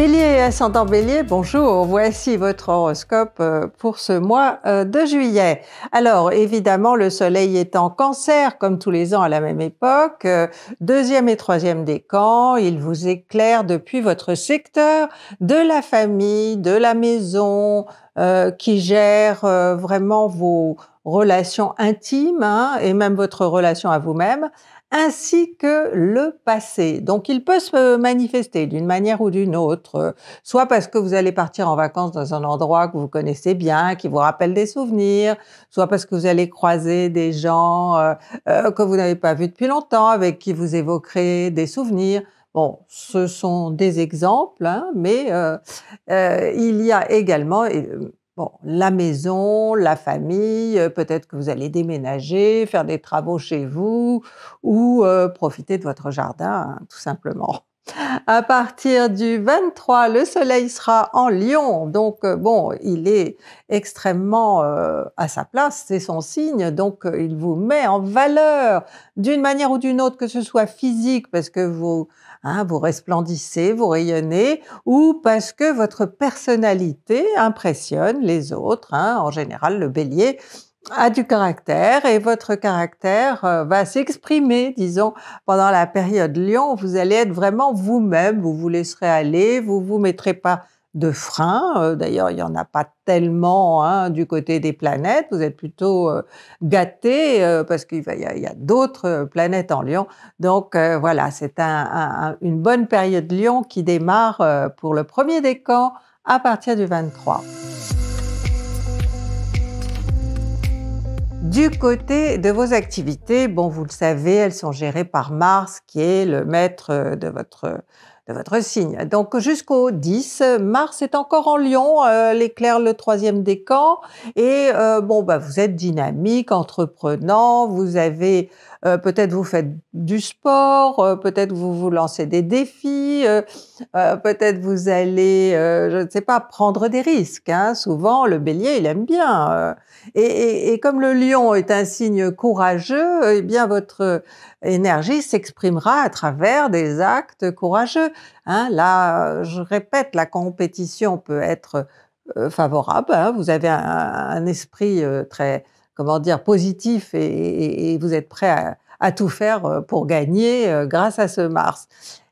Bélier et ascendant bélier, bonjour, voici votre horoscope euh, pour ce mois euh, de juillet. Alors évidemment le soleil est en cancer comme tous les ans à la même époque, euh, deuxième et troisième décan, il vous éclaire depuis votre secteur de la famille, de la maison, qui gère vraiment vos relations intimes hein, et même votre relation à vous-même ainsi que le passé. Donc il peut se manifester d'une manière ou d'une autre, euh, soit parce que vous allez partir en vacances dans un endroit que vous connaissez bien, qui vous rappelle des souvenirs, soit parce que vous allez croiser des gens euh, euh, que vous n'avez pas vus depuis longtemps, avec qui vous évoquerez des souvenirs. Bon, ce sont des exemples, hein, mais il y a également la maison, la famille, euh, peut-être que vous allez déménager, faire des travaux chez vous ou euh, profiter de votre jardin, hein, tout simplement. À partir du 23, le soleil sera en lion. Donc, euh, bon, il est extrêmement euh, à sa place, c'est son signe. Donc, euh, il vous met en valeur d'une manière ou d'une autre, que ce soit physique, parce que vous, hein, vous resplendissez, vous rayonnez, ou parce que votre personnalité impressionne les autres. Hein. en général, le bélier, a du caractère et votre caractère euh, va s'exprimer, disons, pendant la période Lion, vous allez être vraiment vous-même, vous vous laisserez aller, vous vous mettrez pas de frein. Euh, d'ailleurs, il n'y en a pas tellement hein, du côté des planètes. Vous êtes plutôt euh, gâté parce qu'il y a, d'autres planètes en Lion. Donc voilà, c'est une bonne période Lion qui démarre pour le premier décan à partir du 23. Du côté de vos activités, bon, vous le savez, elles sont gérées par Mars, qui est le maître euh, de votre de votre signe. Donc jusqu'au 10, Mars est encore en Lyon, euh, l'éclaire l'éclair le troisième décan, et euh, bon, bah, vous êtes dynamique, entreprenant, vous avez euh, peut-être vous faites du sport, euh, peut-être vous vous lancez des défis, euh, peut-être vous allez, je ne sais pas, prendre des risques. Hein. Souvent, le bélier, il aime bien. Et, comme le lion est un signe courageux, eh bien, votre énergie s'exprimera à travers des actes courageux. Hein. Là, je répète, la compétition peut être favorable. Hein. Vous avez un esprit très comment dire, positif et, vous êtes prêt à, tout faire euh, pour gagner euh, grâce à ce Mars.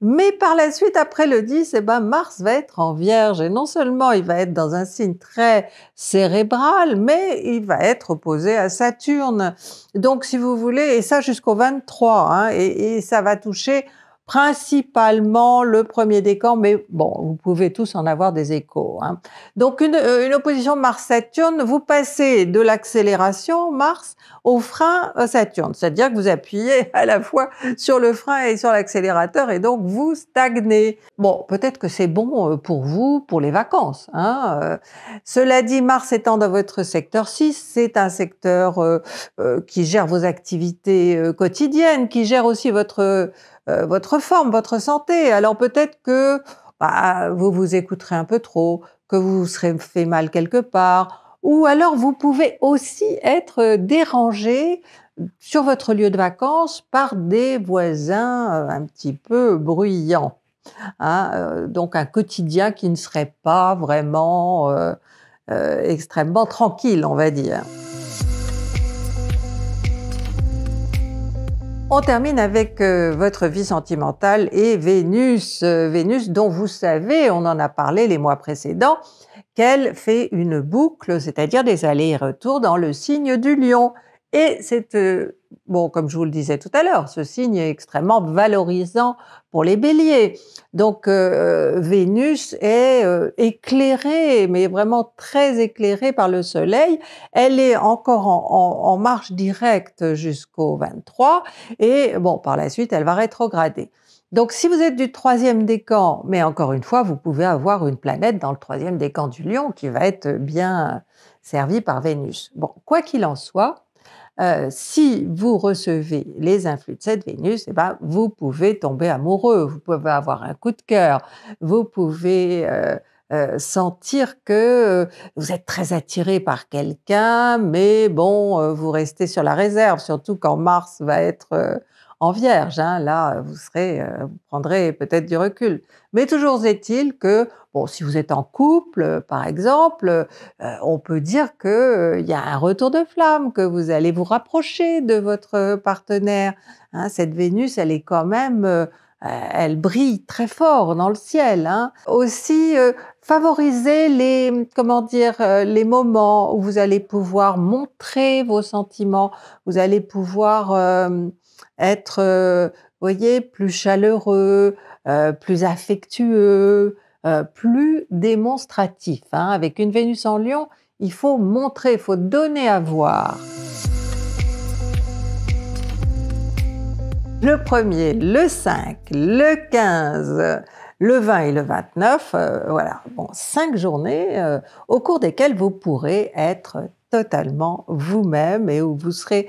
Mais par la suite, après le 10, eh ben Mars va être en Vierge et non seulement il va être dans un signe très cérébral, mais il va être opposé à Saturne. Donc, si vous voulez, et ça jusqu'au 23, hein, et, ça va toucher principalement le premier décan, mais bon, vous pouvez tous en avoir des échos. Hein. Donc une, euh, une opposition Mars-Saturne, vous passez de l'accélération Mars au frein euh, Saturne, c'est-à-dire que vous appuyez à la fois sur le frein et sur l'accélérateur et donc vous stagnez. Bon, peut-être que c'est bon euh, pour vous, pour les vacances. Hein. cela dit, Mars étant dans votre secteur 6, c'est un secteur qui gère vos activités quotidiennes, qui gère aussi votre euh, votre forme, votre santé. Alors peut-être que bah, vous vous écouterez un peu trop, que vous vous serez fait mal quelque part, ou alors vous pouvez aussi être euh, dérangé euh, sur votre lieu de vacances par des voisins un petit peu bruyants. Hein, donc un quotidien qui ne serait pas vraiment extrêmement tranquille, on va dire. On termine avec euh, votre vie sentimentale et Vénus. Euh, Vénus dont vous savez, on en a parlé les mois précédents, qu'elle fait une boucle, c'est-à-dire des allers retours dans le signe du lion. Et cette euh, bon, comme je vous le disais tout à l'heure, ce signe est extrêmement valorisant pour les béliers. Donc euh, euh, Vénus est euh, éclairée, mais vraiment très éclairée par le Soleil. Elle est encore en, marche directe jusqu'au 23 et bon, par la suite, elle va rétrograder. Donc si vous êtes du troisième décan, mais encore une fois, vous pouvez avoir une planète dans le troisième décan du lion qui va être bien servie par Vénus. Bon, quoi qu'il en soit, euh, si vous recevez les influx de cette Vénus, eh ben, vous pouvez tomber amoureux, vous pouvez avoir un coup de cœur, vous pouvez euh, euh, sentir que vous êtes très attiré par quelqu'un, mais bon, vous restez sur la réserve, surtout quand Mars va être en vierge. Hein, là, vous, serez, euh, vous prendrez peut-être du recul. Mais toujours est-il que, bon, si vous êtes en couple, euh, par exemple, euh, on peut dire qu'il il y a un retour de flamme, que vous allez vous rapprocher de votre partenaire. Hein. cette Vénus, elle est quand même... elle brille très fort dans le ciel. Hein. Aussi, favoriser les, comment dire, les moments où vous allez pouvoir montrer vos sentiments, vous allez pouvoir être, voyez, plus chaleureux, plus affectueux, plus démonstratif. Hein. Avec une Vénus en lion, il faut montrer, il faut donner à voir. Le 1er, le 5, le 15, le 20 et le 29, voilà, bon, 5 journées au cours desquelles vous pourrez être totalement vous-même et où vous serez